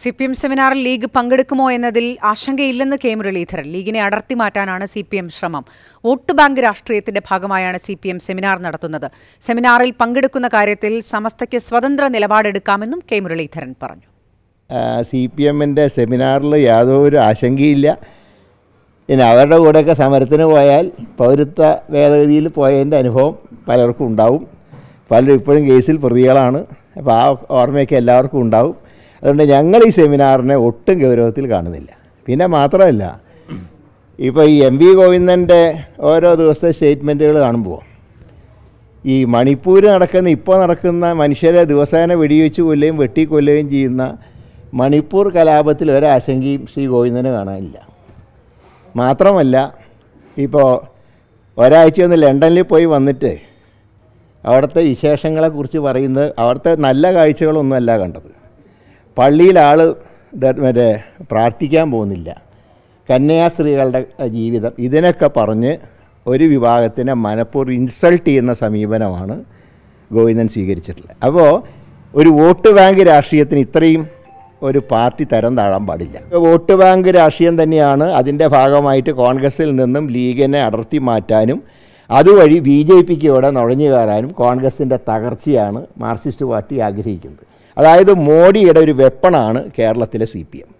C P M സെമിനാറിൽ League പങ്കെടുക്കുമോ എന്നതിൽ ആശങ്കയില്ലെന്ന് കെ മുരളീധരൻ ലീഗിനെ അടർത്തി മാറ്റാനാണ് സി പി എം ശ്രമം വോട്ട് ബാങ്ക് രാഷ്ട്രീയത്തിന്റെ ഭാഗമായാണ് സി പി എം സെമിനാർ നടത്തുന്നത് സെമിനാറിൽ പങ്കെടുക്കുന്ന കാര്യത്തിൽ സമസ്തയ്ക്ക് സ്വതന്ത്ര നിലപാടെടുക്കാമെന്നും കെ മുരളീധരൻ പറഞ്ഞു സി പി എമ്മിൻ്റെ സെമിനാറിൽ യാതൊരു ആശങ്കയില്ല ഇനി അവരുടെ കൂടെയൊക്കെ സമരത്തിന് പോയാൽ പൗരത്വ ഭേദഗതിയിൽ പോയതിൻ്റെ അനുഭവം പലർക്കും ഉണ്ടാവും പലരും ഇപ്പോഴും കേസിൽ പ്രതികളാണ് അപ്പോൾ ആ ഓർമ്മയൊക്കെ എല്ലാവർക്കും ഉണ്ടാവും അതുകൊണ്ട് ഞങ്ങൾ ഈ സെമിനാറിനെ ഒട്ടും ഗൗരവത്തിൽ കാണുന്നില്ല പിന്നെ മാത്രമല്ല ഇപ്പോൾ ഈ എം വി ഗോവിന്ദൻ്റെ ഓരോ ദിവസത്തെ സ്റ്റേറ്റ്മെൻറ്റുകൾ കാണുമ്പോൾ ഈ മണിപ്പൂർ നടക്കുന്ന ഇപ്പോൾ നടക്കുന്ന മനുഷ്യരെ ദിവസേന വെടിവെച്ച് കൊല്ലുകയും വെട്ടിക്കൊല്ലുകയും ചെയ്യുന്ന മണിപ്പൂർ കലാപത്തിൽ ഒരാശങ്കയും ശ്രീ ഗോവിന്ദനെ കാണാനില്ല മാത്രമല്ല ഇപ്പോൾ ഒരാഴ്ച ഒന്ന് ലണ്ടനിൽ പോയി വന്നിട്ട് അവിടുത്തെ വിശേഷങ്ങളെക്കുറിച്ച് പറയുന്നത് അവിടുത്തെ നല്ല കാഴ്ചകളൊന്നുമല്ല കണ്ടത് പള്ളിയിൽ ആൾ മറ്റേ പ്രാർത്ഥിക്കാൻ പോകുന്നില്ല കന്യാസ്ത്രീകളുടെ ജീവിതം ഇതിനൊക്കെ പറഞ്ഞ് ഒരു വിഭാഗത്തിനെ മനഃപൂർവ്വം ഇൻസൾട്ട് ചെയ്യുന്ന സമീപനമാണ് ഗോവിന്ദൻ സ്വീകരിച്ചിട്ടുള്ളത് അപ്പോൾ ഒരു വോട്ട് ബാങ്ക് രാഷ്ട്രീയത്തിന് ഇത്രയും ഒരു പാർട്ടി തരം താഴാൻ പാടില്ല വോട്ട് ബാങ്ക് രാഷ്ട്രീയം തന്നെയാണ് അതിൻ്റെ ഭാഗമായിട്ട് കോൺഗ്രസിൽ നിന്നും ലീഗിനെ അടർത്തി മാറ്റാനും അതുവഴി ബി ജെ പിക്ക് ഇവിടെ നുഴഞ്ഞു കയറാനും കോൺഗ്രസിൻ്റെ തകർച്ചയാണ് മാർക്സിസ്റ്റ് പാർട്ടി ആഗ്രഹിക്കുന്നത് അതായത് മോഡിയുടെ ഒരു വെപ്പണാണ് കേരളത്തിലെ സി പി എം